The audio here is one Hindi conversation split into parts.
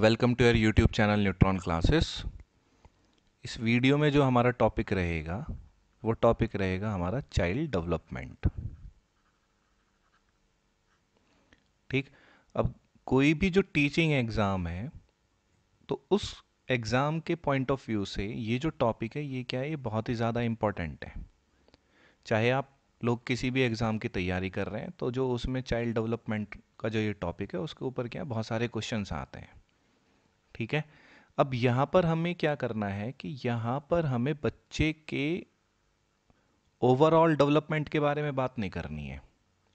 welcome to your YouTube channel Neutron classes इस वीडियो में जो हमारा टॉपिक रहेगा वो टॉपिक रहेगा हमारा चाइल्ड डेवलपमेंट ठीक अब कोई भी जो टीचिंग एग्ज़ाम है तो उस एग्ज़ाम के पॉइंट ऑफ व्यू से ये जो टॉपिक है ये क्या है ये बहुत ही ज़्यादा इम्पॉर्टेंट है चाहे आप लोग किसी भी एग्ज़ाम की तैयारी कर रहे हैं तो जो उसमें चाइल्ड डेवलपमेंट का जो ये टॉपिक है उसके ऊपर क्या बहुत सारे क्वेश्चन आते हैं ठीक है अब यहाँ पर हमें क्या करना है कि यहाँ पर हमें बच्चे के ओवरऑल डेवलपमेंट के बारे में बात नहीं करनी है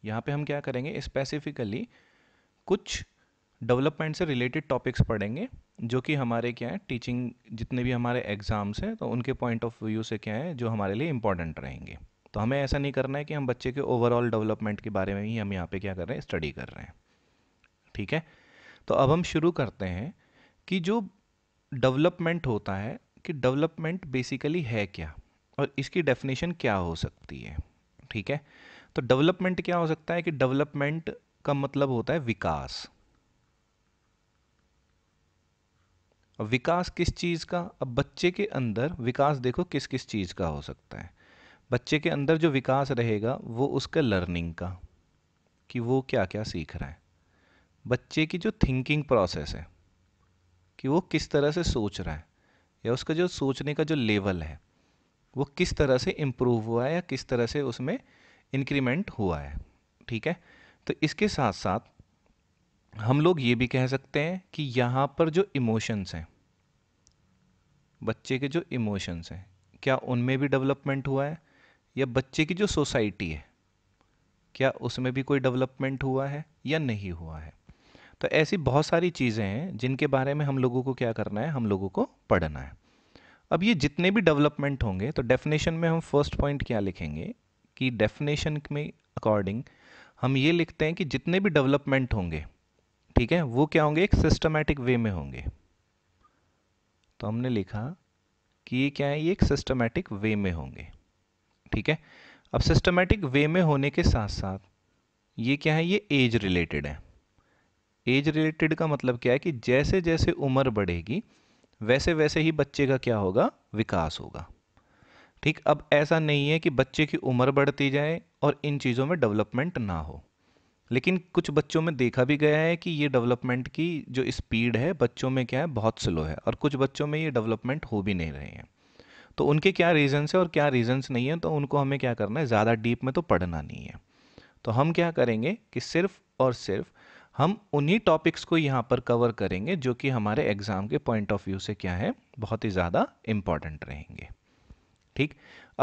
यहाँ पे हम क्या करेंगे स्पेसिफिकली कुछ डेवलपमेंट से रिलेटेड टॉपिक्स पढ़ेंगे जो कि हमारे क्या है टीचिंग जितने भी हमारे एग्ज़ाम्स हैं तो उनके पॉइंट ऑफ व्यू से क्या है जो हमारे लिए इंपॉर्टेंट रहेंगे तो हमें ऐसा नहीं करना है कि हम बच्चे के ओवरऑल डेवलपमेंट के बारे में ही हम यहाँ पे क्या कर रहे हैं स्टडी कर रहे हैं ठीक है तो अब हम शुरू करते हैं कि जो डेवलपमेंट होता है कि डेवलपमेंट बेसिकली है क्या और इसकी डेफिनेशन क्या हो सकती है ठीक है तो डेवलपमेंट क्या हो सकता है कि डेवलपमेंट का मतलब होता है विकास विकास किस चीज़ का अब बच्चे के अंदर विकास देखो किस किस चीज़ का हो सकता है बच्चे के अंदर जो विकास रहेगा वो उसके लर्निंग का कि वो क्या क्या सीख रहा है बच्चे की जो थिंकिंग प्रोसेस है कि वो किस तरह से सोच रहा है या उसका जो सोचने का जो लेवल है वो किस तरह से इम्प्रूव हुआ है या किस तरह से उसमें इंक्रीमेंट हुआ है ठीक है तो इसके साथ साथ हम लोग ये भी कह सकते हैं कि यहाँ पर जो इमोशंस हैं बच्चे के जो इमोशंस हैं क्या उनमें भी डेवलपमेंट हुआ है या बच्चे की जो सोसाइटी है क्या उसमें भी कोई डेवलपमेंट हुआ है या नहीं हुआ है तो ऐसी बहुत सारी चीज़ें हैं जिनके बारे में हम लोगों को क्या करना है हम लोगों को पढ़ना है अब ये जितने भी डेवलपमेंट होंगे तो डेफिनेशन में हम फर्स्ट पॉइंट क्या लिखेंगे कि डेफिनेशन में अकॉर्डिंग हम ये लिखते हैं कि जितने भी डेवलपमेंट होंगे ठीक है वो क्या होंगे एक सिस्टमेटिक वे में होंगे तो हमने लिखा कि ये क्या है ये एक सिस्टमेटिक वे में होंगे ठीक है अब सिस्टमेटिक वे में होने के साथ साथ ये क्या है ये एज रिलेटेड है एज रिलेटेड का मतलब क्या है कि जैसे जैसे उम्र बढ़ेगी वैसे वैसे ही बच्चे का क्या होगा विकास होगा ठीक अब ऐसा नहीं है कि बच्चे की उम्र बढ़ती जाए और इन चीज़ों में डेवलपमेंट ना हो लेकिन कुछ बच्चों में देखा भी गया है कि ये डेवलपमेंट की जो स्पीड है बच्चों में क्या है बहुत स्लो है और कुछ बच्चों में ये डेवलपमेंट हो भी नहीं रहे हैं तो उनके क्या रीज़न्स हैं और क्या रीज़न्स नहीं है तो उनको हमें क्या करना है ज़्यादा डीप में तो पढ़ना नहीं है तो हम क्या करेंगे कि सिर्फ और सिर्फ हम उन्हीं टॉपिक्स को यहाँ पर कवर करेंगे जो कि हमारे एग्ज़ाम के पॉइंट ऑफ व्यू से क्या है बहुत ही ज़्यादा इम्पॉर्टेंट रहेंगे ठीक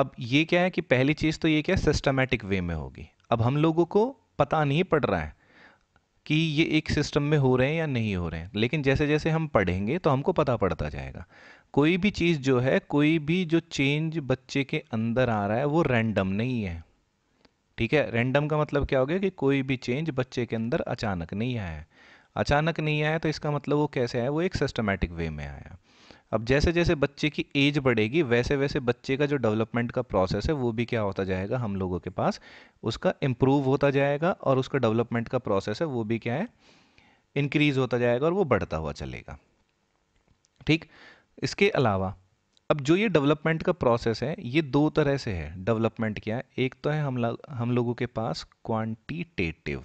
अब ये क्या है कि पहली चीज़ तो ये क्या है सिस्टमेटिक वे में होगी अब हम लोगों को पता नहीं पड़ रहा है कि ये एक सिस्टम में हो रहे हैं या नहीं हो रहे हैं लेकिन जैसे जैसे हम पढ़ेंगे तो हमको पता पड़ता जाएगा कोई भी चीज़ जो है कोई भी जो चेंज बच्चे के अंदर आ रहा है वो रैंडम नहीं है ठीक है रैंडम का मतलब क्या हो गया कि कोई भी चेंज बच्चे के अंदर अचानक नहीं आया अचानक नहीं आया तो इसका मतलब वो कैसे आया वो एक सिस्टमेटिक वे में आया अब जैसे जैसे बच्चे की एज बढ़ेगी वैसे वैसे बच्चे का जो डेवलपमेंट का प्रोसेस है वो भी क्या होता जाएगा हम लोगों के पास उसका इम्प्रूव होता जाएगा और उसका डेवलपमेंट का प्रोसेस है वो भी क्या है इंक्रीज़ होता जाएगा और वो बढ़ता हुआ चलेगा ठीक इसके अलावा अब जो ये डेवलपमेंट का प्रोसेस है ये दो तरह से है डेवलपमेंट क्या है एक तो है हम लोग हम लोगों के पास quantitative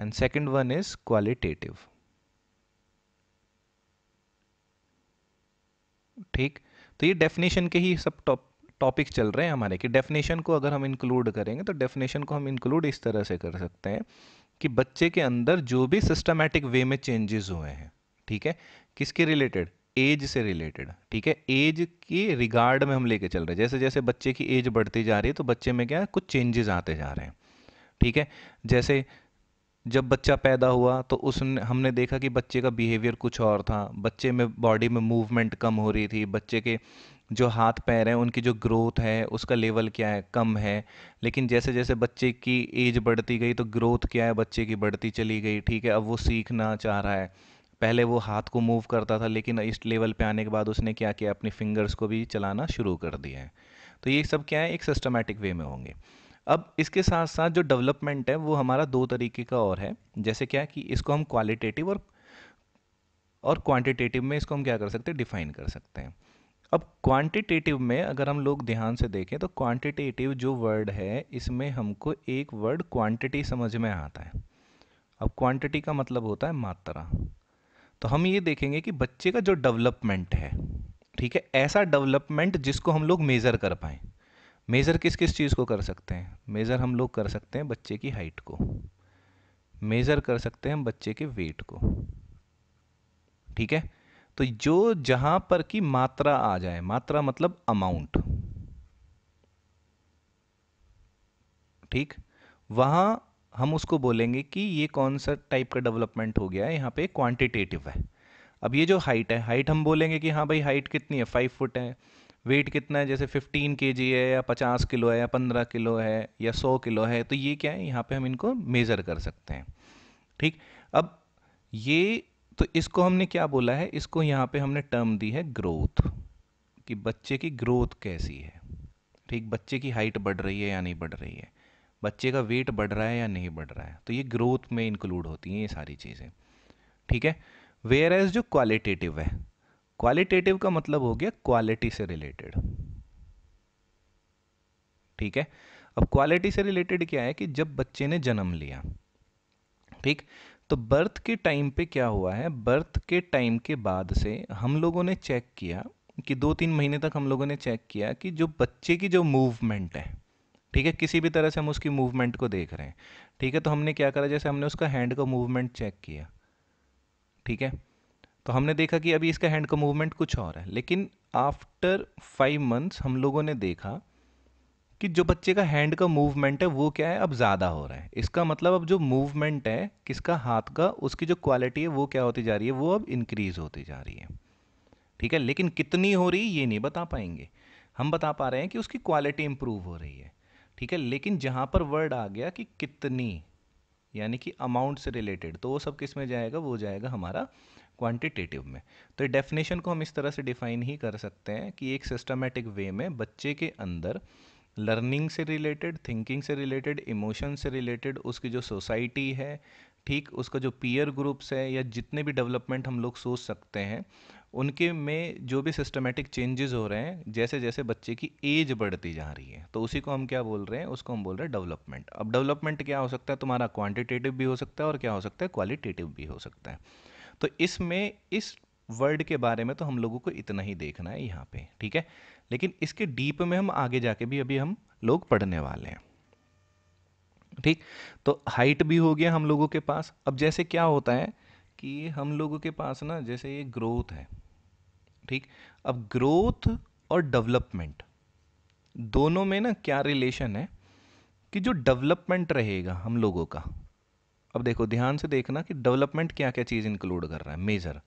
and second one is qualitative ठीक तो ये डेफिनेशन के ही सब टॉप टॉपिक चल रहे हैं हमारे कि डेफिनेशन को अगर हम इंक्लूड करेंगे तो डेफिनेशन को हम इंक्लूड इस तरह से कर सकते हैं कि बच्चे के अंदर जो भी सिस्टमेटिक वे में चेंजेस हुए हैं ठीक है किसके रिलेटेड एज से रिलेटेड ठीक है एज के रिगार्ड में हम लेके चल रहे हैं जैसे जैसे बच्चे की एज बढ़ती जा रही है तो बच्चे में क्या है कुछ चेंजेस आते जा रहे हैं ठीक है जैसे जब बच्चा पैदा हुआ तो उसने हमने देखा कि बच्चे का बिहेवियर कुछ और था बच्चे में बॉडी में मूवमेंट कम हो रही थी बच्चे के जो हाथ पैर हैं उनकी जो ग्रोथ है उसका लेवल क्या है कम है लेकिन जैसे जैसे बच्चे की एज बढ़ती गई तो ग्रोथ क्या है बच्चे की बढ़ती चली गई ठीक है अब वो सीखना चाह रहा है पहले वो हाथ को मूव करता था लेकिन इस लेवल पे आने के बाद उसने क्या किया अपनी फिंगर्स को भी चलाना शुरू कर दिया है तो ये सब क्या है एक सिस्टमेटिक वे में होंगे अब इसके साथ साथ जो डेवलपमेंट है वो हमारा दो तरीके का और है जैसे क्या कि इसको हम क्वालिटेटिव और और क्वांटिटेटिव में इसको हम क्या कर सकते हैं डिफाइन कर सकते हैं अब क्वांटिटेटिव में अगर हम लोग ध्यान से देखें तो क्वांटिटेटिव जो वर्ड है इसमें हमको एक वर्ड क्वांटिटी समझ में आता है अब क्वांटिटी का मतलब होता है मात्रा तो हम ये देखेंगे कि बच्चे का जो डेवलपमेंट है ठीक है ऐसा डेवलपमेंट जिसको हम लोग मेज़र कर पाए मेज़र किस किस चीज़ को कर सकते हैं मेज़र हम लोग कर सकते हैं बच्चे की हाइट को मेज़र कर सकते हैं हम बच्चे के वेट को ठीक है तो जो जहां पर की मात्रा आ जाए मात्रा मतलब अमाउंट ठीक वहां हम उसको बोलेंगे कि ये कौन सा टाइप का डेवलपमेंट हो गया है यहाँ पे क्वांटिटेटिव है अब ये जो हाइट है हाइट हम बोलेंगे कि हाँ भाई हाइट कितनी है फाइव फुट है वेट कितना है जैसे फिफ्टीन के है या पचास किलो है या पंद्रह किलो है या सौ किलो है तो ये क्या है यहाँ पे हम इनको मेज़र कर सकते हैं ठीक अब ये तो इसको हमने क्या बोला है इसको यहाँ पे हमने टर्म दी है ग्रोथ कि बच्चे की ग्रोथ कैसी है ठीक बच्चे की हाइट बढ़ रही है या नहीं बढ़ रही है बच्चे का वेट बढ़ रहा है या नहीं बढ़ रहा है तो ये ग्रोथ में इंक्लूड होती हैं ये सारी चीज़ें ठीक है वेयर एज जो क्वालिटेटिव है क्वालिटेटिव का मतलब हो गया क्वालिटी से रिलेटेड ठीक है अब क्वालिटी से रिलेटेड क्या है कि जब बच्चे ने जन्म लिया ठीक तो बर्थ के टाइम पे क्या हुआ है बर्थ के टाइम के बाद से हम लोगों ने चेक किया कि दो तीन महीने तक हम लोगों ने चेक किया कि जो बच्चे की जो मूवमेंट है ठीक है किसी भी तरह से हम उसकी मूवमेंट को देख रहे हैं ठीक है तो हमने क्या करा जैसे हमने उसका हैंड का मूवमेंट चेक किया ठीक है तो हमने देखा कि अभी इसका हैंड का मूवमेंट कुछ और है लेकिन आफ्टर फाइव मंथ्स हम लोगों ने देखा कि जो बच्चे का हैंड का मूवमेंट है वो क्या है अब ज़्यादा हो रहा है इसका मतलब अब जो मूवमेंट है किसका हाथ का उसकी जो क्वालिटी है वो क्या होती जा रही है वो अब इंक्रीज़ होती जा रही है ठीक है लेकिन कितनी हो रही है ये नहीं बता पाएंगे हम बता पा रहे हैं कि उसकी क्वालिटी इंप्रूव हो रही है ठीक है लेकिन जहां पर वर्ड आ गया कि कितनी यानी कि अमाउंट से रिलेटेड तो वो सब किस में जाएगा वो जाएगा हमारा क्वांटिटेटिव में तो डेफिनेशन को हम इस तरह से डिफाइन ही कर सकते हैं कि एक सिस्टमेटिक वे में बच्चे के अंदर लर्निंग से रिलेटेड थिंकिंग से रिलेटेड इमोशन से रिलेटेड उसकी जो सोसाइटी है ठीक उसका जो पीयर ग्रुप्स है या जितने भी डेवलपमेंट हम लोग सोच सकते हैं उनके में जो भी सिस्टमेटिक चेंजेस हो रहे हैं जैसे जैसे बच्चे की एज बढ़ती जा रही है तो उसी को हम क्या बोल रहे हैं उसको हम बोल रहे हैं डेवलपमेंट अब डेवलपमेंट क्या हो सकता है तुम्हारा क्वांटिटेटिव भी हो सकता है और क्या हो सकता है क्वालिटेटिव भी हो सकता है तो इसमें इस वर्ड के बारे में तो हम लोगों को इतना ही देखना है यहाँ पे ठीक है लेकिन इसके डीप में हम आगे जाके भी अभी हम लोग पढ़ने वाले हैं ठीक तो हाइट भी हो गया हम लोगों के पास अब जैसे क्या होता है कि हम लोगों के पास ना जैसे ये ग्रोथ है ठीक अब ग्रोथ और डेवलपमेंट दोनों में ना क्या रिलेशन है कि जो डेवलपमेंट रहेगा हम लोगों का अब देखो ध्यान से देखना कि डेवलपमेंट क्या क्या चीज़ इंक्लूड कर रहा है मेजर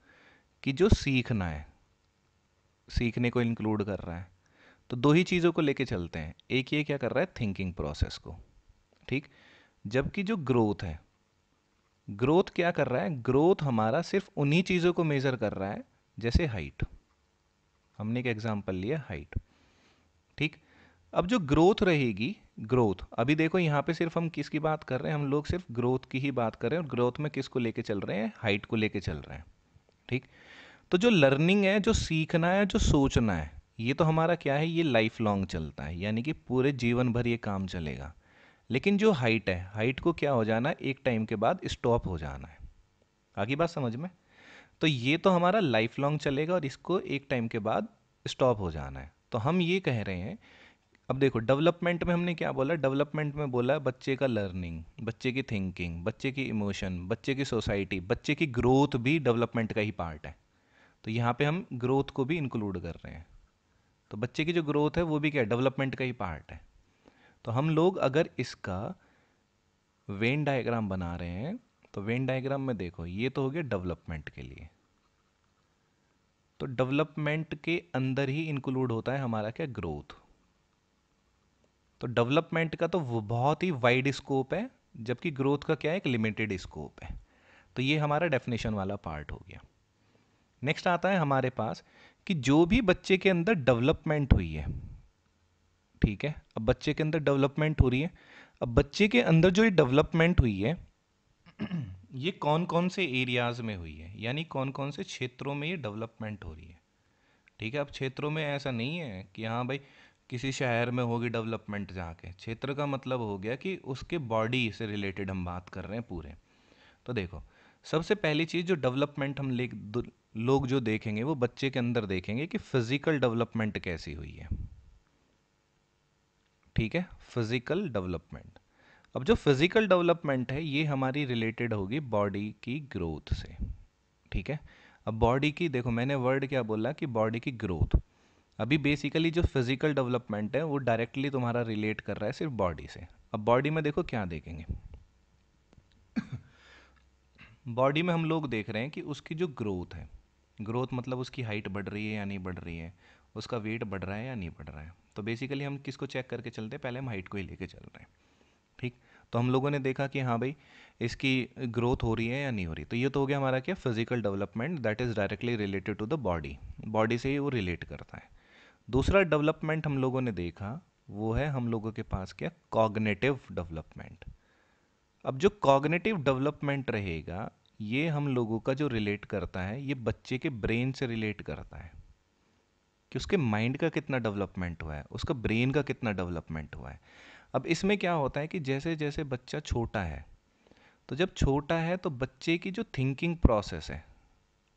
कि जो सीखना है सीखने को इंक्लूड कर रहा है तो दो ही चीज़ों को लेके चलते हैं एक ये क्या कर रहा है थिंकिंग प्रोसेस को ठीक जबकि जो ग्रोथ है ग्रोथ क्या कर रहा है ग्रोथ हमारा सिर्फ उन्हीं चीज़ों को मेज़र कर रहा है जैसे हाइट हमने एक एग्जाम्पल लिया हाइट ठीक अब जो ग्रोथ रहेगी ग्रोथ अभी देखो यहाँ पे सिर्फ हम किसकी बात कर रहे हैं हम लोग सिर्फ ग्रोथ की ही बात कर रहे हैं और ग्रोथ में किसको लेके चल रहे हैं हाइट को लेके चल रहे हैं ठीक तो जो लर्निंग है जो सीखना है जो सोचना है ये तो हमारा क्या है ये लाइफ लॉन्ग चलता है यानी कि पूरे जीवन भर ये काम चलेगा लेकिन जो हाइट है हाइट को क्या हो जाना है एक टाइम के बाद स्टॉप हो जाना है आगे बात समझ में तो ये तो हमारा लाइफ लॉन्ग चलेगा और इसको एक टाइम के बाद स्टॉप हो जाना है तो हम ये कह रहे हैं अब देखो डेवलपमेंट में हमने क्या बोला डेवलपमेंट में बोला बच्चे का लर्निंग बच्चे की थिंकिंग बच्चे की इमोशन बच्चे की सोसाइटी बच्चे की ग्रोथ भी डेवलपमेंट का ही पार्ट है तो यहाँ पे हम ग्रोथ को भी इंक्लूड कर रहे हैं तो बच्चे की जो ग्रोथ है वो भी क्या डेवलपमेंट का ही पार्ट है तो हम लोग अगर इसका वेन डायग्राम बना रहे हैं तो वेन डायग्राम में देखो ये तो हो गया डेवलपमेंट के लिए तो डेवलपमेंट के अंदर ही इंक्लूड होता है हमारा क्या ग्रोथ तो डेवलपमेंट का तो बहुत ही वाइड स्कोप है जबकि ग्रोथ का क्या है एक लिमिटेड स्कोप है तो ये हमारा डेफिनेशन वाला पार्ट हो गया नेक्स्ट आता है हमारे पास कि जो भी बच्चे के अंदर डेवलपमेंट हुई है ठीक है अब बच्चे के अंदर डेवलपमेंट हो रही है अब बच्चे के अंदर जो ये डेवलपमेंट हुई है ये कौन कौन से एरियाज़ में हुई है यानी कौन कौन से क्षेत्रों में ये डेवलपमेंट हो रही है ठीक है अब क्षेत्रों में ऐसा नहीं है कि हाँ भाई किसी शहर में होगी डेवलपमेंट जाके क्षेत्र का मतलब हो गया कि उसके बॉडी से रिलेटेड हम बात कर रहे हैं पूरे तो देखो सबसे पहली चीज़ जो डेवलपमेंट हम ले लोग जो देखेंगे वो बच्चे के अंदर देखेंगे कि फिज़िकल डेवलपमेंट कैसी हुई है ठीक है फिज़िकल डेवलपमेंट अब जो फिज़िकल डेवलपमेंट है ये हमारी रिलेटेड होगी बॉडी की ग्रोथ से ठीक है अब बॉडी की देखो मैंने वर्ड क्या बोला कि बॉडी की ग्रोथ अभी बेसिकली जो फिज़िकल डेवलपमेंट है वो डायरेक्टली तुम्हारा रिलेट कर रहा है सिर्फ बॉडी से अब बॉडी में देखो क्या देखेंगे बॉडी में हम लोग देख रहे हैं कि उसकी जो ग्रोथ है ग्रोथ मतलब उसकी हाइट बढ़ रही है या नहीं बढ़ रही है उसका वेट बढ़ रहा है या नहीं बढ़ रहा है तो बेसिकली हम किसको चेक करके चलते हैं पहले हम हाइट को ही लेके चल रहे हैं ठीक तो हम लोगों ने देखा कि हाँ भाई इसकी ग्रोथ हो रही है या नहीं हो रही तो ये तो हो गया हमारा क्या physical development that is directly related to the body body से ही वो रिलेट करता है दूसरा डेवलपमेंट हम लोगों ने देखा वो है हम लोगों के पास क्या कॉग्नेटिव डेवलपमेंट अब जो कॉग्नेटिव डेवलपमेंट रहेगा ये हम लोगों का जो रिलेट करता है ये बच्चे के ब्रेन से रिलेट करता है कि उसके माइंड का कितना डेवलपमेंट हुआ है उसका ब्रेन का कितना डेवलपमेंट हुआ है अब इसमें क्या होता है कि जैसे जैसे बच्चा छोटा है तो जब छोटा है तो बच्चे की जो थिंकिंग प्रोसेस है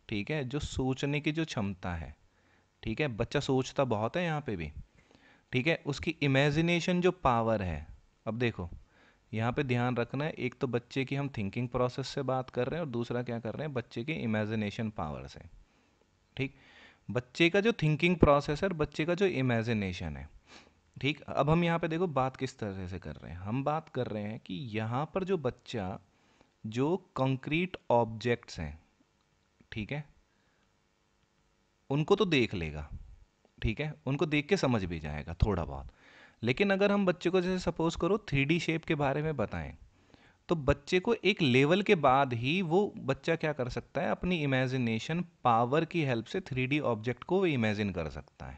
ठीक है जो सोचने की जो क्षमता है ठीक है बच्चा सोचता बहुत है यहाँ पे भी ठीक है उसकी इमेजिनेशन जो पावर है अब देखो यहाँ पे ध्यान रखना है एक तो बच्चे की हम थिंकिंग प्रोसेस से बात कर रहे हैं और दूसरा क्या कर रहे हैं बच्चे की इमेजिनेशन पावर से ठीक बच्चे का जो थिंकिंग प्रोसेस है और बच्चे का जो इमेजिनेशन है ठीक अब हम यहाँ पे देखो बात किस तरह से कर रहे हैं हम बात कर रहे हैं कि यहाँ पर जो बच्चा जो कंक्रीट ऑब्जेक्ट्स हैं ठीक है उनको तो देख लेगा ठीक है उनको देख के समझ भी जाएगा थोड़ा बहुत लेकिन अगर हम बच्चे को जैसे सपोज करो थ्री शेप के बारे में बताएं तो बच्चे को एक लेवल के बाद ही वो बच्चा क्या कर सकता है अपनी इमेजिनेशन पावर की हेल्प से थ्री ऑब्जेक्ट को वो इमेजिन कर सकता है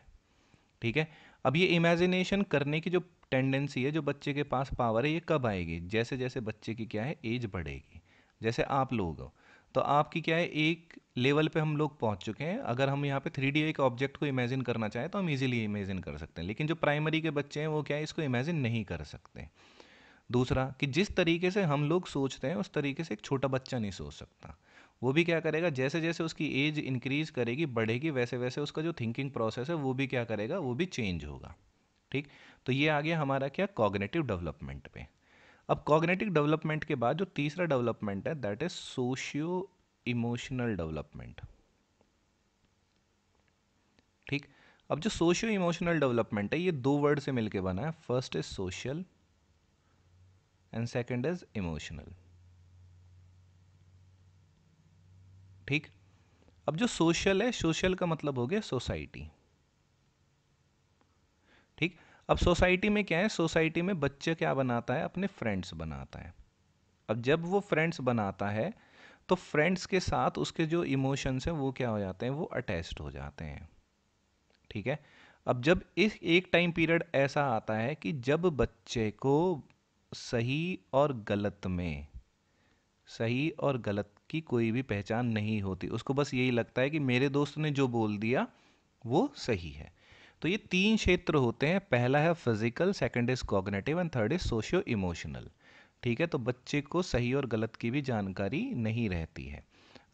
ठीक है अब ये इमेजिनेशन करने की जो टेंडेंसी है जो बच्चे के पास पावर है ये कब आएगी जैसे जैसे बच्चे की क्या है एज बढ़ेगी जैसे आप लोग हो तो आपकी क्या है एक लेवल पे हम लोग पहुंच चुके हैं अगर हम यहाँ पे थ्री एक ऑब्जेक्ट को इमेजिन करना चाहें तो हम इजीली इमेजिन कर सकते हैं लेकिन जो प्राइमरी के बच्चे हैं वो क्या है इसको इमेजिन नहीं कर सकते दूसरा कि जिस तरीके से हम लोग सोचते हैं उस तरीके से एक छोटा बच्चा नहीं सोच सकता वो भी क्या करेगा जैसे जैसे उसकी एज इंक्रीज़ करेगी बढ़ेगी वैसे वैसे उसका जो थिंकिंग प्रोसेस है वो भी क्या करेगा वो भी चेंज होगा ठीक तो ये आ गया हमारा क्या कॉग्नेटिव डेवलपमेंट पे अब कॉग्नेटिव डेवलपमेंट के बाद जो तीसरा डेवलपमेंट है that is socio emotional development ठीक अब जो सोशियो इमोशनल डेवलपमेंट है ये दो वर्ड से मिलके बना है first is social and second is emotional ठीक अब जो सोशल है सोशल का मतलब हो गया सोसाइटी ठीक अब सोसाइटी में क्या है सोसाइटी में बच्चे क्या बनाता है अपने फ्रेंड्स बनाता है अब जब वो फ्रेंड्स बनाता है तो फ्रेंड्स के साथ उसके जो इमोशंस हैं वो क्या हो जाते हैं वो अटैच्ड हो जाते हैं ठीक है अब जब इस एक टाइम पीरियड ऐसा आता है कि जब बच्चे को सही और गलत में सही और गलत की कोई भी पहचान नहीं होती उसको बस यही लगता है कि मेरे दोस्त ने जो बोल दिया वो सही है तो ये तीन क्षेत्र होते हैं पहला है physical second is cognitive and third is socio emotional ठीक है तो बच्चे को सही और गलत की भी जानकारी नहीं रहती है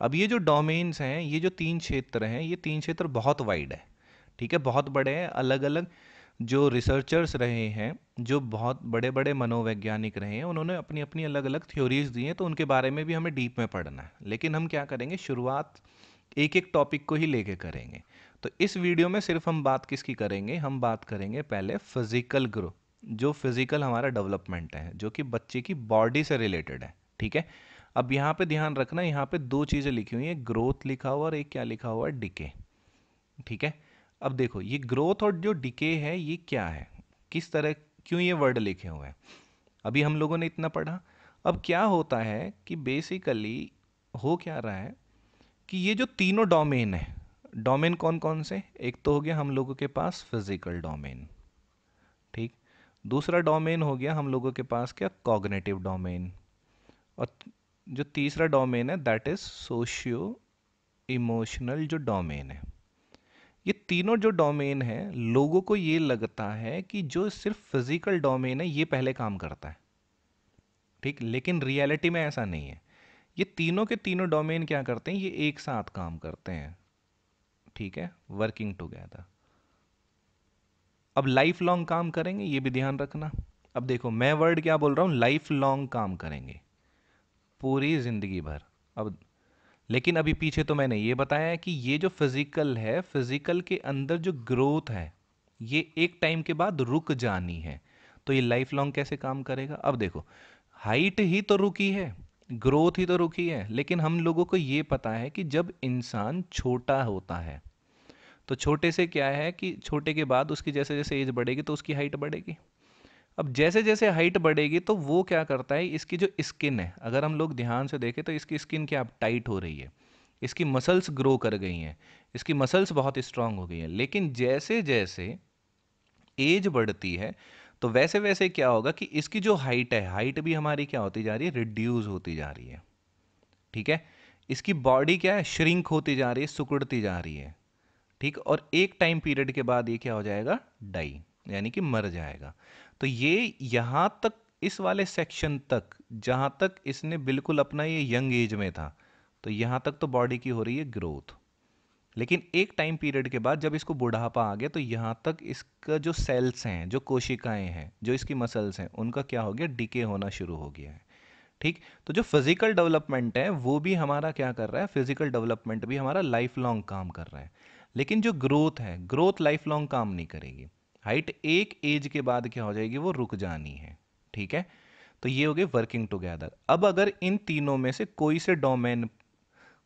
अब ये जो डोमेन्स हैं ये जो तीन क्षेत्र हैं ये तीन क्षेत्र बहुत वाइड है ठीक है बहुत बड़े हैं अलग अलग जो रिसर्चर्स रहे हैं जो बहुत बड़े बड़े मनोवैज्ञानिक रहे हैं उन्होंने अपनी अपनी अलग अलग थ्योरीज दी हैं तो उनके बारे में भी हमें डीप में पढ़ना है लेकिन हम क्या करेंगे शुरुआत एक एक टॉपिक को ही लेके करेंगे तो इस वीडियो में सिर्फ हम बात किसकी करेंगे हम बात करेंगे पहले फिजिकल ग्रो जो फिजिकल हमारा डेवलपमेंट है जो कि बच्चे की बॉडी से रिलेटेड है ठीक है अब यहाँ पे ध्यान रखना यहाँ पे दो चीज़ें लिखी हुई हैं ग्रोथ लिखा हुआ और एक क्या लिखा हुआ है डिके ठीक है अब देखो ये ग्रोथ और जो डिके है ये क्या है किस तरह क्यों ये वर्ड लिखे हुए हैं अभी हम लोगों ने इतना पढ़ा अब क्या होता है कि बेसिकली हो क्या रहा है कि ये जो तीनों डोमेन है डोमेन कौन कौन से एक तो हो गया हम लोगों के पास फिजिकल डोमेन ठीक दूसरा डोमेन हो गया हम लोगों के पास क्या कॉग्नेटिव डोमेन और जो तीसरा डोमेन है दैट इज़ सोशियो इमोशनल जो डोमेन है ये तीनों जो डोमेन है लोगों को ये लगता है कि जो सिर्फ फिजिकल डोमेन है ये पहले काम करता है ठीक लेकिन रियलिटी में ऐसा नहीं है ये तीनों के तीनों डोमेन क्या करते हैं ये एक साथ काम करते हैं ठीक है वर्किंग टुगेदर अब लाइफ लॉन्ग काम करेंगे ये भी ध्यान रखना अब देखो मैं वर्ड क्या बोल रहा हूं लाइफ लॉन्ग काम करेंगे पूरी ज़िंदगी भर अब लेकिन अभी पीछे तो मैंने ये बताया कि ये जो फिज़िकल है फिज़िकल के अंदर जो ग्रोथ है ये एक टाइम के बाद रुक जानी है तो ये लाइफ लॉन्ग कैसे काम करेगा अब देखो हाइट ही तो रुकी है ग्रोथ ही तो रुकी है लेकिन हम लोगों को ये पता है कि जब इंसान छोटा होता है तो छोटे से क्या है कि छोटे के बाद उसकी जैसे जैसे एज बढ़ेगी तो उसकी हाइट बढ़ेगी अब जैसे जैसे हाइट बढ़ेगी तो वो क्या करता है इसकी जो स्किन है अगर हम लोग ध्यान से देखें तो इसकी स्किन क्या टाइट हो रही है इसकी मसल्स ग्रो कर गई हैं इसकी मसल्स बहुत स्ट्रांग हो गई हैं लेकिन जैसे जैसे एज बढ़ती है तो वैसे वैसे क्या होगा कि इसकी जो हाइट है हाइट भी हमारी क्या होती जा रही है रिड्यूस होती जा रही है ठीक है इसकी बॉडी क्या है श्रिंक होती जा रही है सुकड़ती जा रही है ठीक और एक टाइम पीरियड के बाद ये क्या हो जाएगा डाई यानी कि मर जाएगा तो ये यहाँ तक इस वाले सेक्शन तक जहाँ तक इसने बिल्कुल अपना ये यंग एज में था तो यहाँ तक तो बॉडी की हो रही है ग्रोथ लेकिन एक टाइम पीरियड के बाद जब इसको बुढ़ापा आ गया तो यहाँ तक इसका जो सेल्स हैं जो कोशिकाएं हैं जो इसकी मसल्स हैं उनका क्या हो गया डिके होना शुरू हो गया है ठीक तो जो फिजिकल डेवलपमेंट है वो भी हमारा क्या कर रहा है फिजिकल डेवलपमेंट भी हमारा लाइफ लॉन्ग काम कर रहा है लेकिन जो ग्रोथ है ग्रोथ लाइफ लॉन्ग काम नहीं करेगी हाइट एक एज के बाद क्या हो जाएगी वो रुक जानी है ठीक है तो ये हो गए वर्किंग टुगेदर अब अगर इन तीनों में से कोई से डोमेन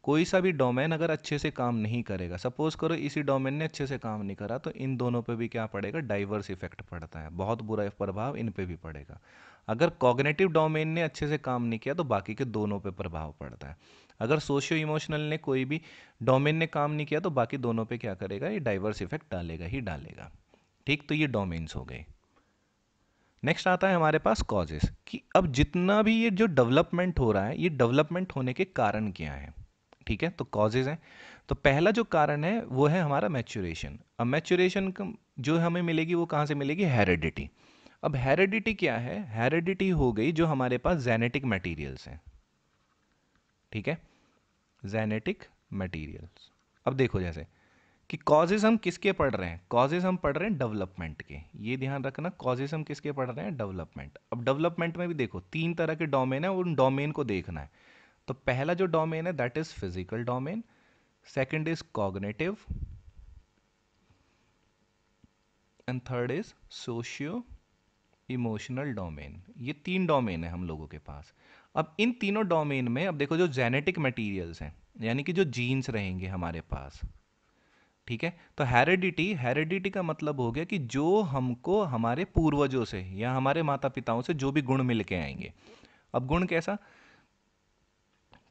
कोई सा भी डोमेन अगर अच्छे से काम नहीं करेगा सपोज करो इसी डोमेन ने अच्छे से काम नहीं करा तो इन दोनों पे भी क्या पड़ेगा डाइवर्स इफेक्ट पड़ता है बहुत बुरा प्रभाव इन पे भी पड़ेगा अगर कॉग्नेटिव डोमेन ने अच्छे से काम नहीं किया तो बाकी के दोनों पे प्रभाव पड़ता है अगर सोशियो इमोशनल ने कोई भी डोमेन ने काम नहीं किया तो बाकी दोनों पे क्या करेगा ये डाइवर्स इफेक्ट डालेगा ही डालेगा ठीक तो ये डोमेन्स हो गए नेक्स्ट आता है हमारे पास कॉजेस कि अब जितना भी ये जो डेवलपमेंट हो रहा है ये डेवलपमेंट होने के कारण क्या है ठीक है तो कॉजेज हैं तो पहला जो कारण है वो है हमारा मैच्योरेशन अब मैच्योरेशन जो हमें मिलेगी वो कहाँ से मिलेगी हेरिडिटी अब हेरिडिटी क्या है हेरिडिटी हो गई जो हमारे पास जेनेटिक मटेरियल्स हैं ठीक है जेनेटिक मटेरियल्स अब देखो जैसे कि कॉजेज हम किसके पढ़ रहे हैं कॉजेज हम पढ़ रहे हैं डेवलपमेंट के ये ध्यान रखना कॉजेज हम किसके पढ़ रहे हैं डेवलपमेंट अब डेवलपमेंट में भी देखो तीन तरह के डोमेन है उन डोमेन को देखना है तो पहला जो डोमेन है that is physical domain second is cognitive and third is socio emotional domain ये तीन डोमेन है हम लोगों के पास अब इन तीनों डोमेन में अब देखो जो जेनेटिक मटेरियल्स हैं यानी कि जो जीन्स रहेंगे हमारे पास ठीक है तो हेरिडिटी हेरिडिटी का मतलब हो गया कि जो हमको हमारे पूर्वजों से या हमारे माता पिताओं से जो भी गुण मिल के आएंगे अब गुण कैसा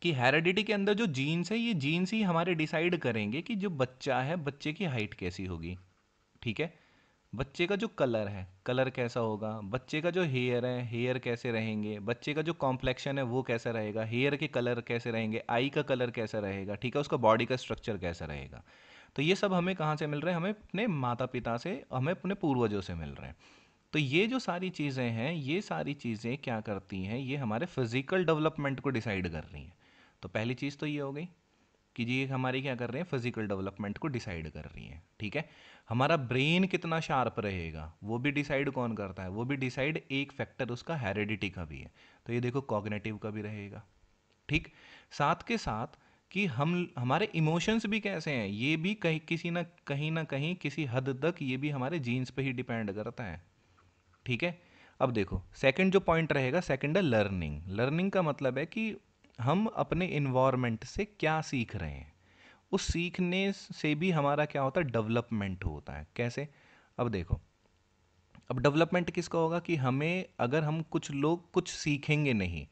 कि हेरिडिटी के अंदर जो जीन्स है ये जीन्स ही हमारे डिसाइड करेंगे कि जो बच्चा है बच्चे की हाइट कैसी होगी ठीक है बच्चे का जो कलर है कलर कैसा होगा बच्चे का जो हेयर है हेयर कैसे रहेंगे बच्चे का जो कॉम्प्लेक्शन है वो कैसा रहेगा हेयर के कलर कैसे रहेंगे आई का कलर कैसा रहेगा ठीक है उसका बॉडी का स्ट्रक्चर कैसा रहेगा तो ये सब हमें कहाँ से मिल रहे हैं हमें अपने माता पिता से हमें अपने पूर्वजों से मिल रहे हैं तो ये जो सारी चीज़ें हैं ये सारी चीज़ें क्या करती हैं ये हमारे फिज़िकल डेवलपमेंट को डिसाइड कर रही हैं तो पहली चीज़ तो ये हो गई कि जी हमारी क्या कर रहे हैं फिज़िकल डेवलपमेंट को डिसाइड कर रही हैं ठीक है हमारा ब्रेन कितना शार्प रहेगा वो भी डिसाइड कौन करता है वो भी डिसाइड एक फैक्टर उसका हेरिडिटी का भी है तो ये देखो कॉग्नेटिव का भी रहेगा ठीक साथ के साथ कि हम हमारे इमोशंस भी कैसे हैं ये भी कहीं किसी ना कहीं ना कहीं किसी हद तक ये भी हमारे जीन्स पे ही डिपेंड करता है ठीक है अब देखो सेकंड जो पॉइंट रहेगा सेकंड है लर्निंग लर्निंग का मतलब है कि हम अपने इन्वायरमेंट से क्या सीख रहे हैं उस सीखने से भी हमारा क्या होता है डेवलपमेंट होता है कैसे अब देखो अब डेवलपमेंट किसका होगा कि हमें अगर हम कुछ लोग कुछ सीखेंगे नहीं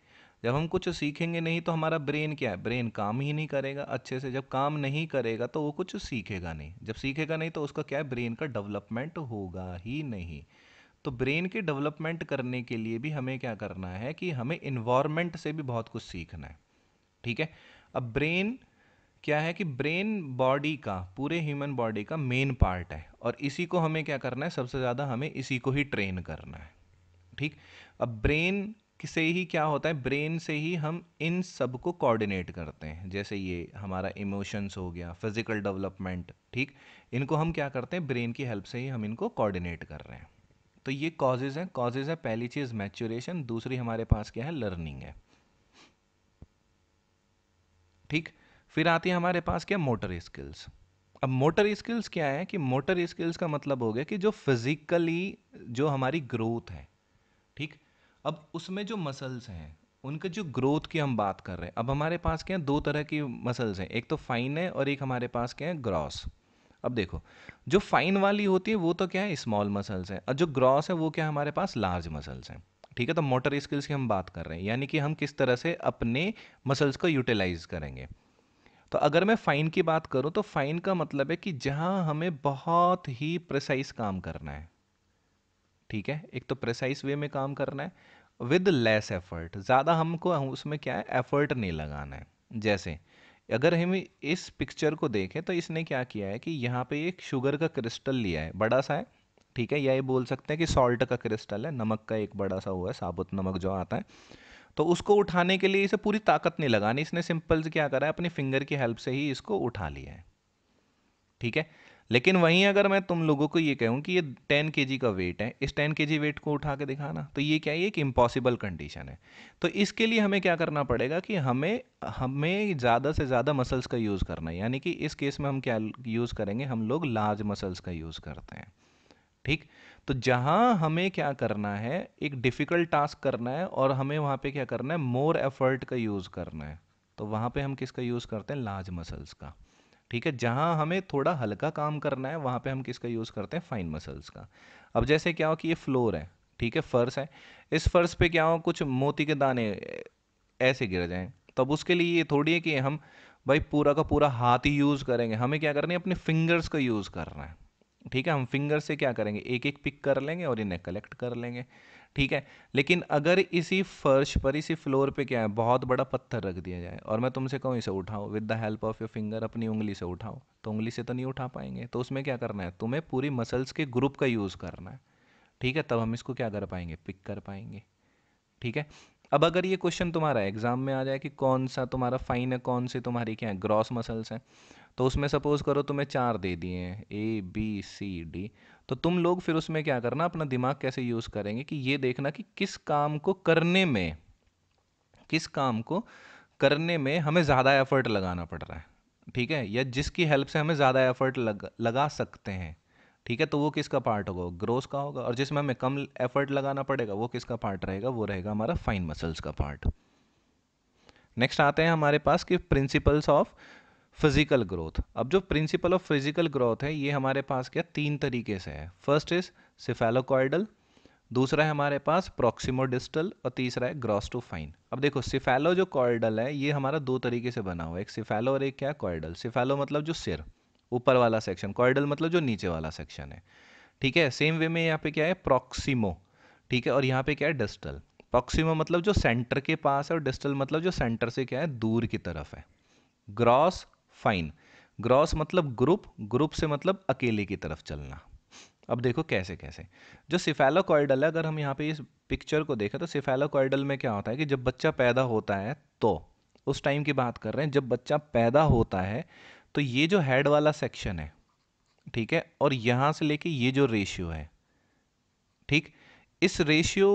जब हम कुछ सीखेंगे नहीं तो हमारा ब्रेन क्या है ब्रेन काम ही नहीं करेगा अच्छे से जब काम नहीं करेगा तो वो कुछ सीखेगा नहीं जब सीखेगा नहीं तो उसका क्या है ब्रेन का डेवलपमेंट होगा ही नहीं तो ब्रेन के डेवलपमेंट करने के लिए भी हमें क्या करना है कि हमें इन्वायरमेंट से भी बहुत कुछ सीखना है ठीक है अब ब्रेन क्या है कि ब्रेन बॉडी का पूरे ह्यूमन बॉडी का मेन पार्ट है और इसी को हमें क्या करना है सबसे ज़्यादा हमें इसी को ही ट्रेन करना है ठीक अब ब्रेन से ही क्या होता है ब्रेन से ही हम इन सब को कोऑर्डिनेट करते हैं जैसे ये हमारा इमोशंस हो गया फिजिकल डेवलपमेंट ठीक इनको हम क्या करते हैं ब्रेन की हेल्प से ही हम इनको कोऑर्डिनेट कर रहे हैं तो ये कॉजेज हैं कॉजेज है पहली चीज़ मैच्योरेशन दूसरी हमारे पास क्या है लर्निंग है ठीक फिर आती है हमारे पास क्या मोटर स्किल्स अब मोटर स्किल्स क्या है कि मोटर स्किल्स का मतलब हो गया कि जो फिजिकली जो हमारी ग्रोथ है अब उसमें जो मसल्स हैं उनके जो ग्रोथ की हम बात कर रहे हैं अब हमारे पास क्या है दो तरह की मसल्स हैं एक तो फाइन है और एक हमारे पास क्या है ग्रॉस अब देखो जो फाइन वाली होती है वो तो क्या है स्मॉल मसल्स हैं और जो ग्रॉस है वो क्या हमारे पास लार्ज मसल्स हैं ठीक है तो मोटर स्किल्स की हम बात कर रहे हैं यानी कि हम किस तरह से अपने मसल्स को यूटिलाइज करेंगे तो अगर मैं फ़ाइन की बात करूं तो फ़ाइन का मतलब है कि जहां हमें बहुत ही प्रिसाइज काम करना है ठीक है एक तो प्रिसाइज वे में काम करना है विद लेस एफर्ट ज़्यादा हमको उसमें क्या है एफर्ट नहीं लगाना है जैसे अगर हम इस पिक्चर को देखें तो इसने क्या किया है कि यहाँ पे एक शुगर का क्रिस्टल लिया है बड़ा सा है ठीक है या ये बोल सकते हैं कि सॉल्ट का क्रिस्टल है नमक का एक बड़ा सा हुआ है साबुत नमक जो आता है तो उसको उठाने के लिए इसे पूरी ताकत नहीं लगानी इसने सिंपल से क्या करा है अपनी फिंगर की हेल्प से ही इसको उठा लिया है ठीक है लेकिन वहीं अगर मैं तुम लोगों को ये कहूँ कि ये टेन के का वेट है इस टेन के वेट को उठा के दिखाना तो ये क्या ये एक इम्पॉसिबल कंडीशन है तो इसके लिए हमें क्या करना पड़ेगा कि हमें हमें ज़्यादा से ज़्यादा मसल्स का यूज़ करना है यानी कि इस केस में हम क्या यूज़ करेंगे हम लोग लार्ज मसल्स का यूज़ करते हैं ठीक तो जहाँ हमें क्या करना है एक डिफ़िकल्ट टास्क करना है और हमें वहाँ पे क्या करना है मोर एफर्ट का यूज़ करना है तो वहाँ पे हम किसका यूज़ करते हैं लार्ज मसल्स का ठीक है जहाँ हमें थोड़ा हल्का काम करना है वहाँ पे हम किसका यूज़ करते हैं फाइन मसल्स का अब जैसे क्या हो कि ये फ्लोर है ठीक है फ़र्श है इस फ़र्श पे क्या हो कुछ मोती के दाने ऐसे गिर जाएँ तब उसके लिए ये थोड़ी है कि हम भाई पूरा का पूरा हाथ ही यूज़ करेंगे हमें क्या करना है अपने फिंगर्स का यूज़ करना है ठीक है हम फिंगर से क्या करेंगे एक एक पिक कर लेंगे और इन्हें कलेक्ट कर लेंगे ठीक है लेकिन अगर इसी फर्श पर इसी फ्लोर पे क्या है बहुत बड़ा पत्थर रख दिया जाए और मैं तुमसे कहूँ इसे उठाओ with the help of your finger अपनी उंगली से उठाओ तो उंगली से तो नहीं उठा पाएंगे तो उसमें क्या करना है तुम्हें पूरी मसल्स के ग्रुप का यूज़ करना है ठीक है तब हम इसको क्या कर पाएंगे पिक कर पाएंगे ठीक है अब अगर ये क्वेश्चन तुम्हारा एग्जाम में आ जाए कि कौन सा तुम्हारा फाइन है कौन सी तुम्हारी क्या है ग्रॉस मसल्स हैं तो उसमें सपोज़ करो तुम्हें चार दे दिए हैं ए बी सी डी तो तुम लोग फिर उसमें क्या करना अपना दिमाग कैसे यूज़ करेंगे कि ये देखना कि किस काम को करने में किस काम को करने में हमें ज़्यादा एफर्ट लगाना पड़ रहा है ठीक है या जिसकी हेल्प से हमें ज़्यादा एफर्ट लग लगा सकते हैं ठीक है तो वो किसका पार्ट होगा ग्रोस का होगा और जिसमें हमें कम एफर्ट लगाना पड़ेगा वो किसका पार्ट रहेगा वो रहेगा हमारा फाइन मसल्स का पार्ट नेक्स्ट आते हैं हमारे पास कि प्रिंसिपल्स ऑफ फिजिकल ग्रोथ अब जो प्रिंसिपल ऑफ फिजिकल ग्रोथ है ये हमारे पास क्या तीन तरीके से है फर्स्ट इज सिफेलोकॉइडल दूसरा है हमारे पास प्रोक्सीमोडिस्टल और तीसरा है ग्रॉस टू फाइन अब देखो सिफेलो जो कॉर्डल है ये हमारा दो तरीके से बना हुआ है एक सिफेलो और एक क्या कॉर्डल सिफेलो मतलब जो सिर ऊपर वाला सेक्शन कॉर्डल मतलब जो नीचे वाला सेक्शन है ठीक है सेम वे में यहाँ पे क्या है प्रोक्सीमो ठीक है और यहाँ पे क्या है डिस्टल प्रोक्सीमो मतलब जो सेंटर के पास है और डिस्टल मतलब जो सेंटर से क्या है दूर की तरफ है ग्रॉस फाइन ग्रॉस मतलब ग्रुप ग्रुप से मतलब अकेले की तरफ चलना अब देखो कैसे कैसे जो सिफेलोकॉइडल है अगर हम यहाँ पे इस पिक्चर को देखें तो सिफेलोकॉइडल में क्या होता है कि जब बच्चा पैदा होता है तो उस टाइम की बात कर रहे हैं जब बच्चा पैदा होता है तो ये जो हेड वाला सेक्शन है ठीक है और यहाँ से लेके ये जो रेशियो है ठीक इस रेशियो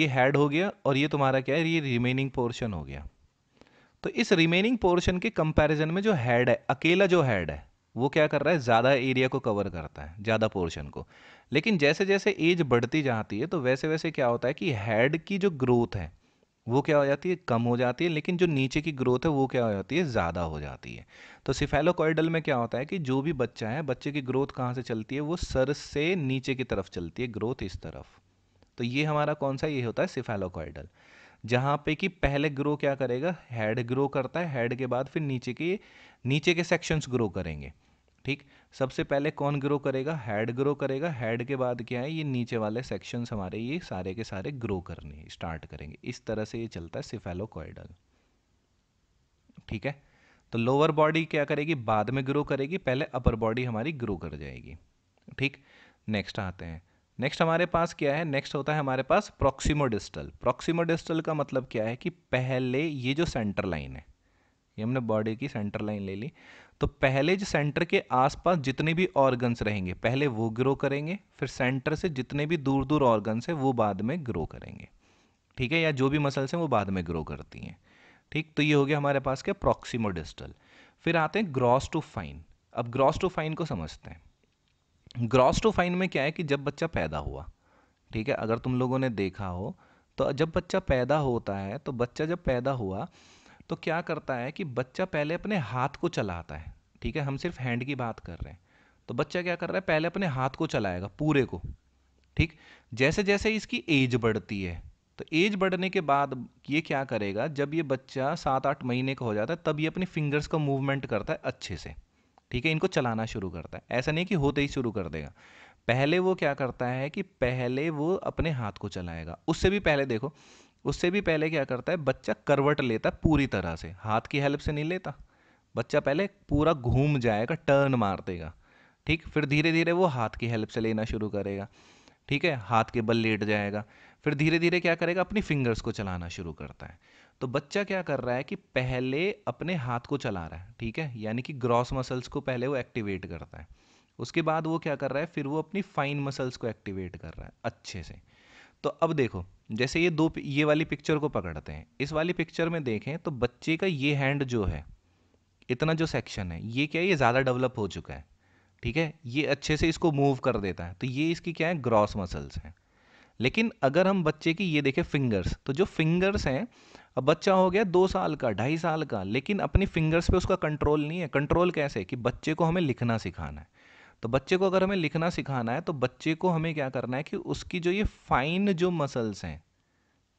ये हेड हो गया और ये तुम्हारा क्या है ये रिमेनिंग पोर्शन हो गया तो इस रिमेनिंग पोर्शन के कंपैरिजन में जो हेड है अकेला जो हेड है वो क्या कर रहा है ज़्यादा एरिया को कवर करता है ज़्यादा पोर्शन को लेकिन जैसे जैसे एज बढ़ती जाती है तो वैसे वैसे क्या होता है कि हेड की जो ग्रोथ है वो क्या हो जाती है कम हो जाती है लेकिन जो नीचे की ग्रोथ है वो क्या हो जाती है ज़्यादा हो जाती है तो सिफेलोकॉइडल में क्या होता है कि जो भी बच्चा है बच्चे की ग्रोथ कहाँ से चलती है वो सर से नीचे की तरफ चलती है ग्रोथ इस तरफ तो ये हमारा कौन सा ये होता है सिफेलोकॉइडल जहाँ पे कि पहले ग्रो क्या करेगा हेड ग्रो करता है हेड के बाद फिर नीचे के नीचे के सेक्शंस ग्रो करेंगे ठीक सबसे पहले कौन ग्रो करेगा हेड ग्रो करेगा हेड के बाद क्या है ये नीचे वाले सेक्शंस हमारे ये सारे के सारे ग्रो करने स्टार्ट करेंगे इस तरह से ये चलता है सिफेलोकॉइडल ठीक है तो लोअर बॉडी क्या करेगी बाद में ग्रो करेगी पहले अपर बॉडी हमारी ग्रो कर जाएगी ठीक नेक्स्ट आते हैं नेक्स्ट हमारे पास क्या है नेक्स्ट होता है हमारे पास प्रोक्सीमोडिस्टल प्रोक्सीमोडिस्टल का मतलब क्या है कि पहले ये जो सेंटर लाइन है ये हमने बॉडी की सेंटर लाइन ले ली तो पहले जो सेंटर के आसपास जितने भी ऑर्गन्स रहेंगे पहले वो ग्रो करेंगे फिर सेंटर से जितने भी दूर दूर ऑर्गन्स हैं वो बाद में ग्रो करेंगे ठीक है या जो भी मसल्स हैं वो बाद में ग्रो करती हैं ठीक तो ये हो गया हमारे पास क्या प्रोक्सीमोडिस्टल फिर आते हैं ग्रॉस टू फाइन अब ग्रॉस टू फाइन को समझते हैं ग्रॉस टू फाइन में क्या है कि जब बच्चा पैदा हुआ ठीक है अगर तुम लोगों ने देखा हो तो जब बच्चा पैदा होता है तो बच्चा जब पैदा हुआ तो क्या करता है कि बच्चा पहले अपने हाथ को चलाता है ठीक है हम सिर्फ हैंड की बात कर रहे हैं तो बच्चा क्या कर रहा है पहले अपने हाथ को चलाएगा पूरे को ठीक जैसे जैसे इसकी एज बढ़ती है तो एज बढ़ने के बाद ये क्या करेगा जब ये बच्चा सात आठ महीने का हो जाता है तब ये अपनी फिंगर्स का मूवमेंट करता है अच्छे से ठीक है इनको चलाना शुरू करता है ऐसा नहीं कि होते ही शुरू कर देगा पहले वो क्या करता है कि पहले वो अपने हाथ को चलाएगा उससे भी पहले देखो उससे भी पहले क्या करता है बच्चा करवट लेता पूरी तरह से हाथ की हेल्प से नहीं लेता बच्चा पहले पूरा घूम जाएगा टर्न मार देगा ठीक फिर धीरे धीरे वो हाथ की हेल्प से लेना शुरू करेगा ठीक है हाथ के बल लेट जाएगा फिर धीरे धीरे क्या करेगा अपनी फिंगर्स को चलाना शुरू करता है तो बच्चा क्या कर रहा है कि पहले अपने हाथ को चला रहा है ठीक है यानी कि ग्रॉस मसल्स को पहले वो एक्टिवेट करता है उसके बाद वो क्या कर रहा है फिर वो अपनी फाइन मसल्स को एक्टिवेट कर रहा है अच्छे से तो अब देखो जैसे ये दो ये वाली पिक्चर को पकड़ते हैं इस वाली पिक्चर में देखें तो बच्चे का ये हैंड जो है इतना जो सेक्शन है ये क्या है ये ज़्यादा डेवलप हो चुका है ठीक है ये अच्छे से इसको मूव कर देता है तो ये इसकी क्या है ग्रॉस मसल्स हैं लेकिन अगर हम बच्चे की ये देखें फिंगर्स तो जो फिंगर्स हैं अब बच्चा हो गया दो साल का ढाई साल का लेकिन अपनी फिंगर्स पे उसका कंट्रोल नहीं है कंट्रोल कैसे कि बच्चे को हमें लिखना सिखाना है तो बच्चे को अगर हमें लिखना सिखाना है तो बच्चे को हमें क्या करना है कि उसकी जो ये फाइन जो मसल्स हैं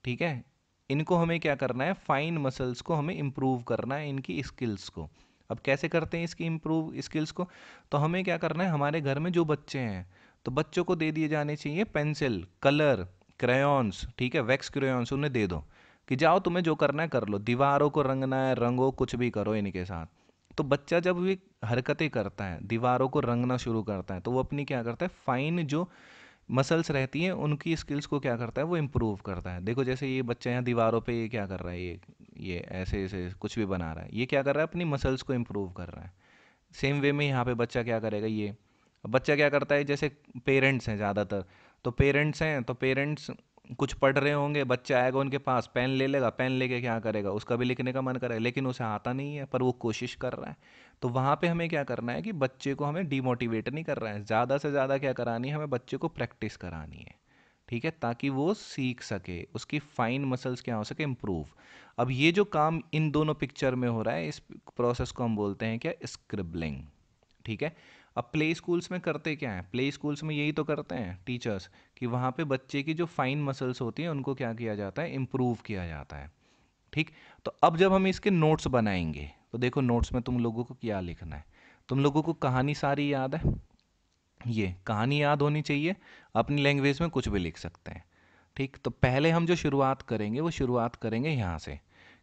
ठीक है इनको हमें क्या करना है फाइन मसल्स को हमें इम्प्रूव करना है इनकी स्किल्स को अब कैसे करते हैं इसकी इम्प्रूव स्किल्स को तो हमें क्या करना है हमारे घर में जो बच्चे हैं तो बच्चों को दे दिए जाने चाहिए पेंसिल कलर क्रेयॉन्स ठीक है वैक्स क्रेयॉन्स उन्हें दे दो कि जाओ तुम्हें जो करना है कर लो दीवारों को रंगना है रंगो कुछ भी करो इनके साथ तो बच्चा जब भी हरकतें करता है दीवारों को रंगना शुरू करता है तो वो अपनी क्या करता है फाइन जो मसल्स रहती हैं उनकी स्किल्स को क्या करता है वो इम्प्रूव करता है देखो जैसे ये बच्चा यहाँ दीवारों पे ये क्या कर रहा है ये ये ऐसे ऐसे कुछ भी बना रहा है ये क्या कर रहा है अपनी मसल्स को इम्प्रूव कर रहा है सेम वे में यहाँ पे बच्चा क्या करेगा ये बच्चा क्या करता है जैसे पेरेंट्स हैं ज़्यादातर तो पेरेंट्स हैं तो पेरेंट्स कुछ पढ़ रहे होंगे बच्चा आएगा उनके पास पेन ले लेगा पेन लेके क्या करेगा उसका भी लिखने का मन करेगा लेकिन उसे आता नहीं है पर वो कोशिश कर रहा है तो वहाँ पे हमें क्या करना है कि बच्चे को हमें डीमोटिवेट नहीं कर रहा है ज़्यादा से ज़्यादा क्या करानी है हमें बच्चे को प्रैक्टिस करानी है ठीक है ताकि वो सीख सके उसकी फाइन मसल्स क्या हो सके इम्प्रूव अब ये जो काम इन दोनों पिक्चर में हो रहा है इस प्रोसेस को हम बोलते हैं क्या स्क्रिबलिंग ठीक है अब प्ले स्कूल्स में करते क्या हैं प्ले स्कूल्स में यही तो करते हैं टीचर्स कि वहाँ पे बच्चे की जो फाइन मसल्स होती हैं उनको क्या किया जाता है इम्प्रूव किया जाता है ठीक तो अब जब हम इसके नोट्स बनाएंगे तो देखो नोट्स में तुम लोगों को क्या लिखना है तुम लोगों को कहानी सारी याद है ये कहानी याद होनी चाहिए अपनी लैंग्वेज में कुछ भी लिख सकते हैं ठीक तो पहले हम जो शुरुआत करेंगे वो शुरुआत करेंगे यहाँ से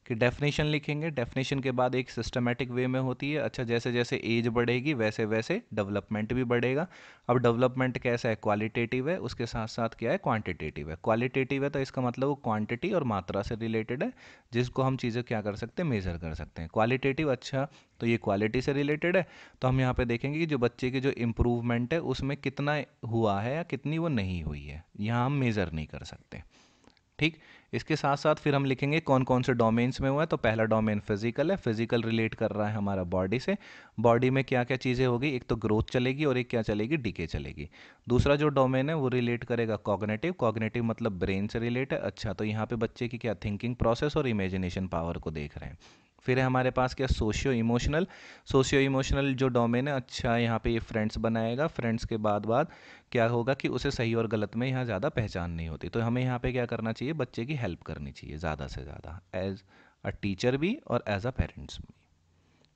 कि डेफिनेशन लिखेंगे डेफिनेशन के बाद एक सिस्टमेटिक वे में होती है अच्छा जैसे जैसे एज बढ़ेगी वैसे वैसे डेवलपमेंट भी बढ़ेगा अब डेवलपमेंट कैसा है क्वालिटेटिव है उसके साथ साथ क्या है क्वांटिटेटिव है क्वालिटेटिव है तो इसका मतलब वो क्वांटिटी और मात्रा से रिलेटेड है जिसको हम चीज़ें क्या कर सकते हैं मेज़र कर सकते हैं क्वालिटेटिव अच्छा तो ये क्वालिटी से रिलेटेड है तो हम यहाँ पे देखेंगे कि जो बच्चे की जो इम्प्रूवमेंट है उसमें कितना हुआ है या कितनी वो नहीं हुई है यहाँ हम मेज़र नहीं कर सकते ठीक इसके साथ साथ फिर हम लिखेंगे कौन कौन से डोमेन्स में हुआ है तो पहला डोमेन फिजिकल है फिजिकल रिलेट कर रहा है हमारा बॉडी से बॉडी में क्या क्या चीज़ें होगी एक तो ग्रोथ चलेगी और एक क्या चलेगी डीके चलेगी दूसरा जो डोमेन है वो रिलेट करेगा कॉग्नेटिव कॉग्नेटिव मतलब ब्रेन से रिलेट है अच्छा तो यहाँ पे बच्चे की क्या थिंकिंग प्रोसेस और इमेजिनेशन पावर को देख रहे हैं फिर है हमारे पास क्या सोशियो इमोशनल सोशियो इमोशनल जो डोमेन है अच्छा यहाँ पे ये फ्रेंड्स बनाएगा फ्रेंड्स के बाद बाद क्या होगा कि उसे सही और गलत में यहाँ ज़्यादा पहचान नहीं होती तो हमें यहाँ पे क्या करना चाहिए बच्चे की हेल्प करनी चाहिए ज़्यादा से ज़्यादा एज अ टीचर भी और एज अ पेरेंट्स भी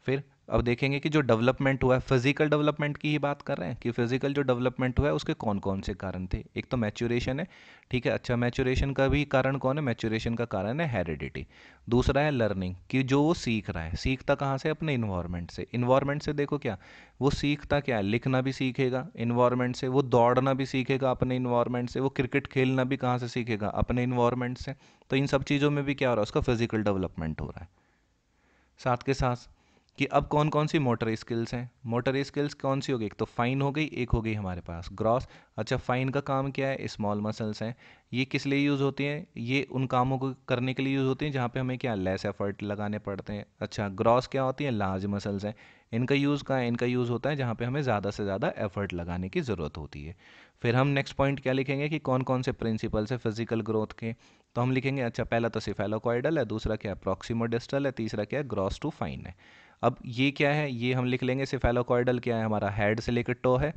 फिर अब देखेंगे कि जो डेवलपमेंट हुआ है फिजिकल डेवलपमेंट की ही बात कर रहे हैं कि फिजिकल जो डेवलपमेंट हुआ है उसके कौन कौन से कारण थे एक तो मैच्योरेशन है ठीक है अच्छा मैच्योरेशन का भी कारण कौन है मैच्योरेशन का कारण है हेरिडिटी दूसरा है लर्निंग कि जो वो सीख रहा है सीखता कहाँ से अपने इन्वायरमेंट से इन्वायरमेंट से देखो क्या वो सीखता क्या है लिखना भी सीखेगा इन्वायरमेंट से वो दौड़ना भी सीखेगा अपने इन्वायरमेंट से वो क्रिकेट खेलना भी कहाँ से सीखेगा अपने इन्वायरमेंट से तो इन सब चीज़ों में भी क्या हो रहा है उसका फिजिकल डेवलपमेंट हो रहा है साथ के साथ कि अब कौन कौन सी मोटर स्किल्स हैं मोटर स्किल्स कौन सी हो गई एक तो फ़ाइन हो गई एक हो गई हमारे पास ग्रॉस अच्छा फ़ाइन का काम क्या है स्मॉल मसल्स हैं ये किस लिए यूज़ होती हैं ये उन कामों को करने के लिए यूज़ होती हैं जहाँ पे हमें क्या लेस एफर्ट लगाने पड़ते हैं अच्छा ग्रॉस क्या होती हैं लार्ज मसल्स हैं इनका यूज़ कहाँ है इनका यूज़ होता है जहाँ पर हमें ज़्यादा से ज़्यादा एफर्ट लगाने की ज़रूरत होती है फिर हम नेक्स्ट पॉइंट क्या लिखेंगे कि कौन कौन से प्रिंसिपल्स हैं फिजिकल ग्रोथ के तो हम लिखेंगे अच्छा पहला तो सिफेलोकॉइडल है दूसरा क्या है प्रोक्सीमोडिस्टल है तीसरा क्या है ग्रॉस टू फाइन है अब ये क्या है ये हम लिख लेंगे सिफेलोकॉइडल क्या है हमारा हेड से लेकर टो है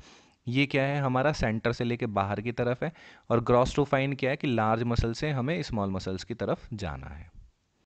ये क्या है हमारा सेंटर से लेकर बाहर की तरफ है और ग्रॉस टू फाइन क्या है कि लार्ज मसल से हमें स्मॉल मसल्स की तरफ जाना है